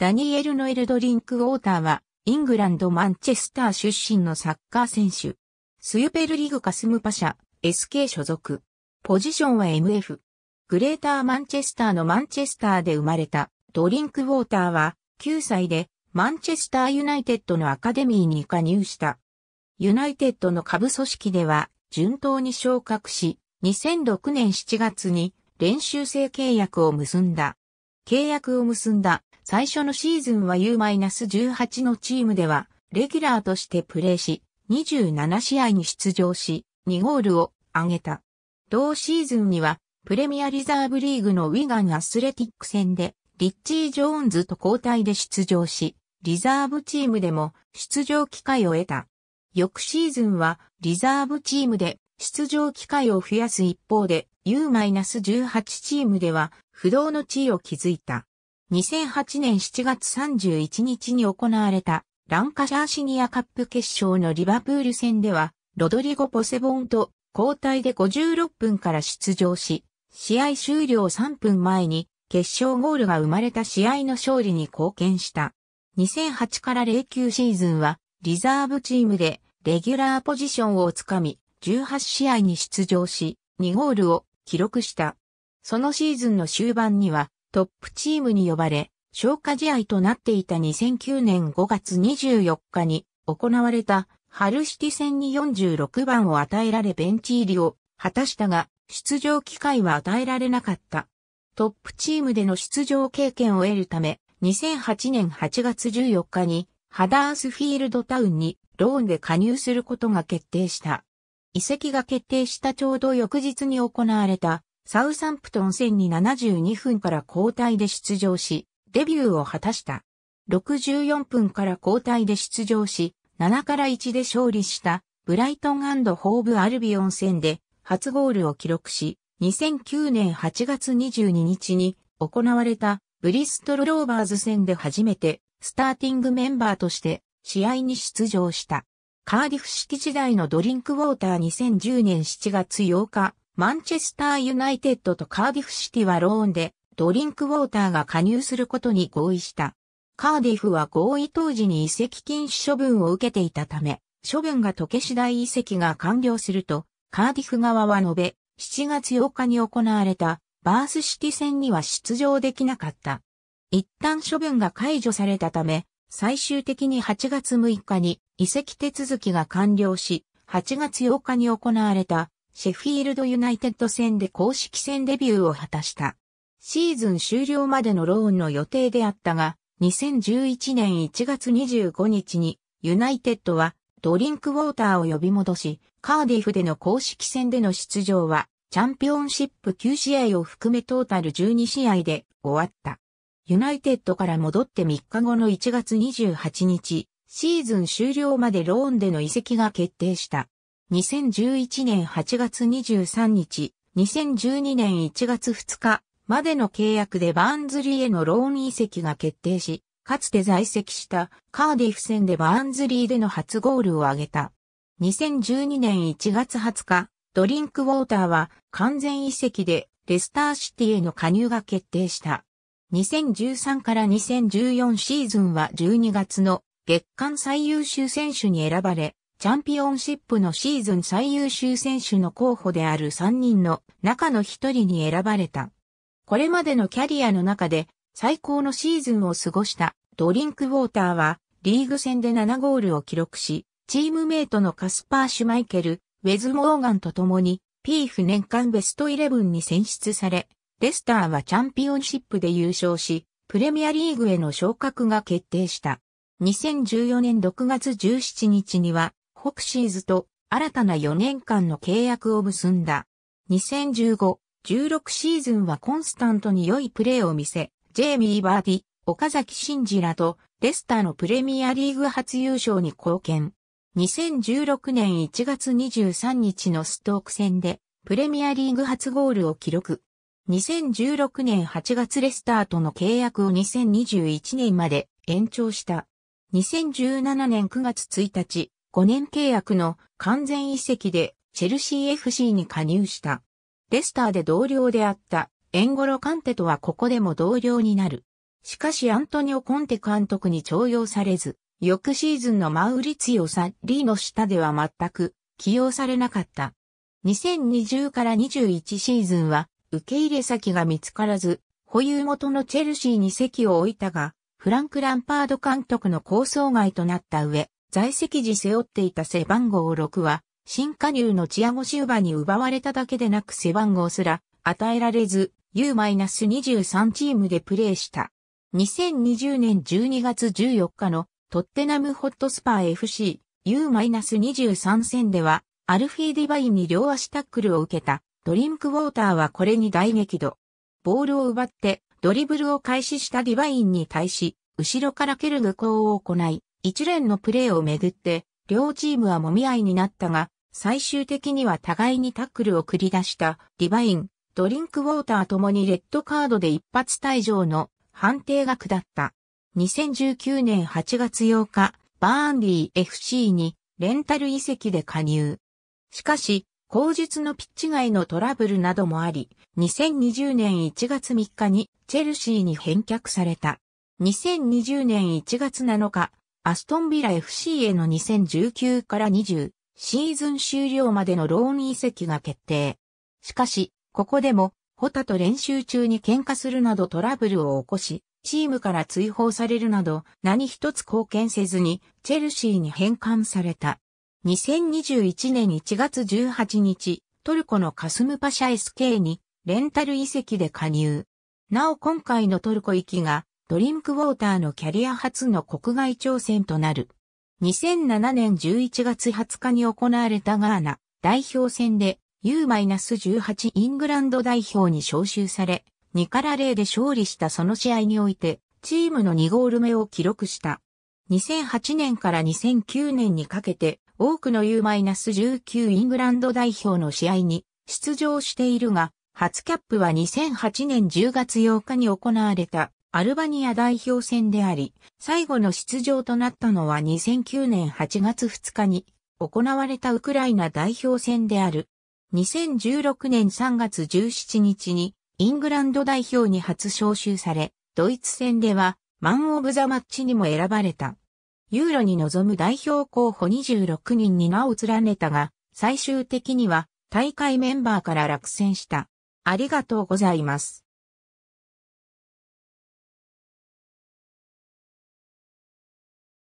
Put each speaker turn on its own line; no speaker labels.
ダニエル・ノエルドリンク・ウォーターは、イングランド・マンチェスター出身のサッカー選手。スユペルリグカスムパシャ、SK 所属。ポジションは MF。グレーター・マンチェスターのマンチェスターで生まれたドリンク・ウォーターは、9歳でマンチェスター・ユナイテッドのアカデミーに加入した。ユナイテッドの下部組織では、順当に昇格し、2006年7月に練習生契約を結んだ。契約を結んだ最初のシーズンは U-18 のチームでは、レギュラーとしてプレーし、27試合に出場し、2ゴールを挙げた。同シーズンには、プレミアリザーブリーグのウィガンアスレティック戦で、リッチー・ジョーンズと交代で出場し、リザーブチームでも出場機会を得た。翌シーズンはリザーブチームで出場機会を増やす一方で U-18 チームでは不動の地位を築いた。2008年7月31日に行われたランカシャーシニアカップ決勝のリバプール戦では、ロドリゴ・ポセボンと交代で56分から出場し、試合終了3分前に決勝ゴールが生まれた試合の勝利に貢献した。2008から09シーズンはリザーブチームでレギュラーポジションをつかみ、18試合に出場し、2ゴールを記録した。そのシーズンの終盤にはトップチームに呼ばれ、消化試合となっていた2009年5月24日に行われたハルシティ戦に46番を与えられベンチ入りを果たしたが、出場機会は与えられなかった。トップチームでの出場経験を得るため、2008年8月14日にハダースフィールドタウンにローンで加入することが決定した。移籍が決定したちょうど翌日に行われたサウサンプトン戦に72分から交代で出場し、デビューを果たした。64分から交代で出場し、7から1で勝利したブライトンホーブ・アルビオン戦で初ゴールを記録し、2009年8月22日に行われたブリストル・ローバーズ戦で初めてスターティングメンバーとして試合に出場した。カーディフ式時代のドリンクウォーター2010年7月8日、マンチェスターユナイテッドとカーディフシティはローンでドリンクウォーターが加入することに合意した。カーディフは合意当時に遺跡禁止処分を受けていたため、処分が解け次第遺跡が完了すると、カーディフ側は述べ、7月8日に行われたバースシティ戦には出場できなかった。一旦処分が解除されたため、最終的に8月6日に遺跡手続きが完了し、8月8日に行われたシェフィールドユナイテッド戦で公式戦デビューを果たした。シーズン終了までのローンの予定であったが、2011年1月25日に、ユナイテッドはドリンクウォーターを呼び戻し、カーディフでの公式戦での出場は、チャンピオンシップ9試合を含めトータル12試合で終わった。ユナイテッドから戻って3日後の1月28日、シーズン終了までローンでの移籍が決定した。2011年8月23日、2012年1月2日までの契約でバーンズリーへのローン移籍が決定し、かつて在籍したカーディフ戦でバーンズリーでの初ゴールを挙げた。2012年1月20日、ドリンクウォーターは完全移籍でレスターシティへの加入が決定した。2013から2014シーズンは12月の月間最優秀選手に選ばれ、チャンピオンシップのシーズン最優秀選手の候補である3人の中の1人に選ばれた。これまでのキャリアの中で最高のシーズンを過ごしたドリンクウォーターはリーグ戦で7ゴールを記録し、チームメイトのカスパー・シュマイケル、ウェズ・モーガンと共にピーフ年間ベストイレブンに選出され、レスターはチャンピオンシップで優勝し、プレミアリーグへの昇格が決定した。2014年6月17日には、北クシーズと新たな4年間の契約を結んだ。2015-16シーズンはコンスタントに良いプレーを見せ、ジェイミー・バーディ、岡崎慎二らとレスターのプレミアリーグ初優勝に貢献。2016年1月23日のストーク戦でプレミアリーグ初ゴールを記録。2016年8月レスターとの契約を2021年まで延長した。2017年9月1日、5年契約の完全移籍でチェルシー FC に加入した。レスターで同僚であったエンゴロカンテとはここでも同僚になる。しかしアントニオ・コンテ監督に徴用されず、翌シーズンのマウリツィオ・サッリーの下では全く起用されなかった。2020から21シーズンは受け入れ先が見つからず、保有元のチェルシーに席を置いたが、フランク・ランパード監督の構想外となった上、在籍時背負っていた背番号6は、新加入のチアゴシウバに奪われただけでなく背番号すら与えられず、U-23 チームでプレーした。2020年12月14日のトッテナムホットスパー FC U-23 戦では、アルフィーディバインに両足タックルを受けた、ドリンクウォーターはこれに大激怒。ボールを奪って、ドリブルを開始したディバインに対し、後ろから蹴る愚行を行い、一連のプレーをめぐって、両チームは揉み合いになったが、最終的には互いにタックルを繰り出したディバイン、ドリンクウォーターともにレッドカードで一発退場の判定が下った。2019年8月8日、バーンディ FC にレンタル遺跡で加入。しかし、後日のピッチ外のトラブルなどもあり、2020年1月3日にチェルシーに返却された。2020年1月7日、アストンビラ FC への2019から20シーズン終了までのローン移籍が決定。しかし、ここでも、ホタと練習中に喧嘩するなどトラブルを起こし、チームから追放されるなど何一つ貢献せずにチェルシーに返還された。2021年1月18日、トルコのカスムパシャ SK にレンタル遺跡で加入。なお今回のトルコ行きがドリンクウォーターのキャリア初の国外挑戦となる。2007年11月20日に行われたガーナ代表戦で U-18 イングランド代表に招集され、2から0で勝利したその試合において、チームの2ゴール目を記録した。2008年から2009年にかけて、多くの U-19 イングランド代表の試合に出場しているが、初キャップは2008年10月8日に行われたアルバニア代表戦であり、最後の出場となったのは2009年8月2日に行われたウクライナ代表戦である。2016年3月17日にイングランド代表に初招集され、ドイツ戦ではマン・オブ・ザ・マッチにも選ばれた。ユーロに臨む代表候補26人に名を連ねたが、最終的には大会メンバーから落選した。ありがとうございます。